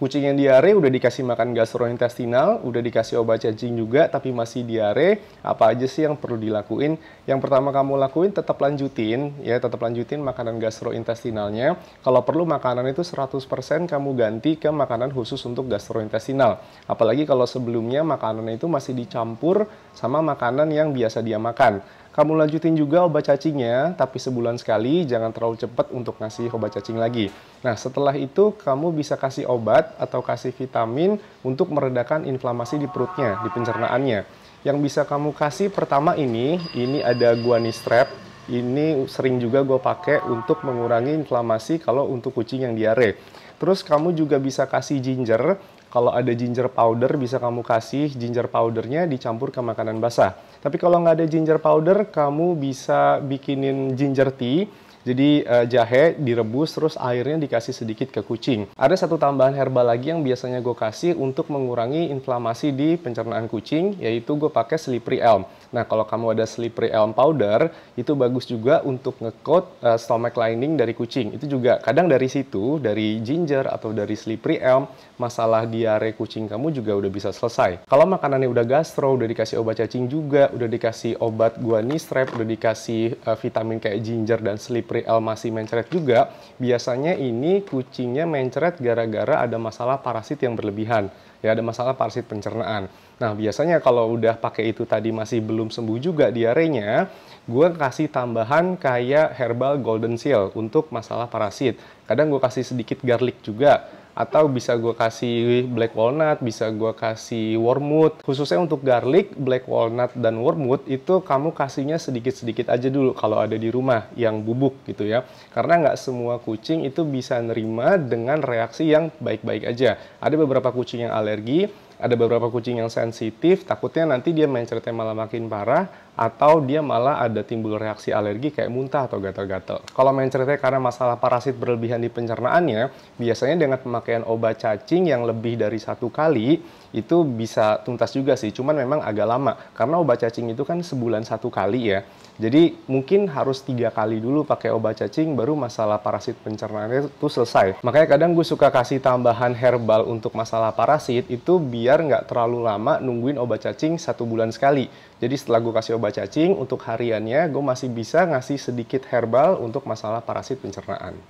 Kucing yang diare udah dikasih makan gastrointestinal, udah dikasih obat cacing juga, tapi masih diare. Apa aja sih yang perlu dilakuin? Yang pertama kamu lakuin tetap lanjutin, ya tetap lanjutin makanan gastrointestinalnya. Kalau perlu makanan itu 100% kamu ganti ke makanan khusus untuk gastrointestinal. Apalagi kalau sebelumnya makanan itu masih dicampur sama makanan yang biasa dia makan. Kamu lanjutin juga obat cacingnya, tapi sebulan sekali jangan terlalu cepat untuk ngasih obat cacing lagi. Nah, setelah itu kamu bisa kasih obat atau kasih vitamin untuk meredakan inflamasi di perutnya, di pencernaannya. Yang bisa kamu kasih pertama ini, ini ada guanistrep. Ini sering juga gue pakai untuk mengurangi inflamasi kalau untuk kucing yang diare. Terus kamu juga bisa kasih ginger. Kalau ada ginger powder bisa kamu kasih ginger powdernya dicampur ke makanan basah. Tapi kalau nggak ada ginger powder, kamu bisa bikinin ginger tea jadi uh, jahe direbus terus airnya dikasih sedikit ke kucing. Ada satu tambahan herbal lagi yang biasanya gue kasih untuk mengurangi inflamasi di pencernaan kucing, yaitu gue pakai slippery elm. Nah kalau kamu ada slippery elm powder, itu bagus juga untuk ngecoat uh, stomach lining dari kucing. Itu juga kadang dari situ, dari ginger atau dari slippery elm, masalah diare kucing kamu juga udah bisa selesai. Kalau makanannya udah gastro, udah dikasih obat cacing juga, udah dikasih obat guanistrep, udah dikasih uh, vitamin kayak ginger dan slippery. Priel masih mencret juga, biasanya ini kucingnya mencret gara-gara ada masalah parasit yang berlebihan. Ya, ada masalah parasit pencernaan. Nah, biasanya kalau udah pakai itu tadi masih belum sembuh juga diarenya, gue kasih tambahan kayak herbal golden seal untuk masalah parasit. Kadang gue kasih sedikit garlic juga atau bisa gue kasih black walnut, bisa gue kasih wormwood. Khususnya untuk garlic, black walnut, dan wormwood itu kamu kasihnya sedikit-sedikit aja dulu kalau ada di rumah yang bubuk gitu ya. Karena nggak semua kucing itu bisa nerima dengan reaksi yang baik-baik aja. Ada beberapa kucing yang alergi, ada beberapa kucing yang sensitif, takutnya nanti dia main mencretnya malah makin parah, atau dia malah ada timbul reaksi alergi kayak muntah atau gatal-gatal. Kalau main mencretnya karena masalah parasit berlebihan di pencernaannya, biasanya dengan pemakaian obat cacing yang lebih dari satu kali, itu bisa tuntas juga sih, cuman memang agak lama. Karena obat cacing itu kan sebulan satu kali ya, jadi mungkin harus tiga kali dulu pakai obat cacing, baru masalah parasit pencernaannya itu selesai. Makanya kadang gue suka kasih tambahan herbal untuk masalah parasit, itu biar biar nggak terlalu lama nungguin obat cacing satu bulan sekali. Jadi setelah gue kasih obat cacing, untuk hariannya gue masih bisa ngasih sedikit herbal untuk masalah parasit pencernaan.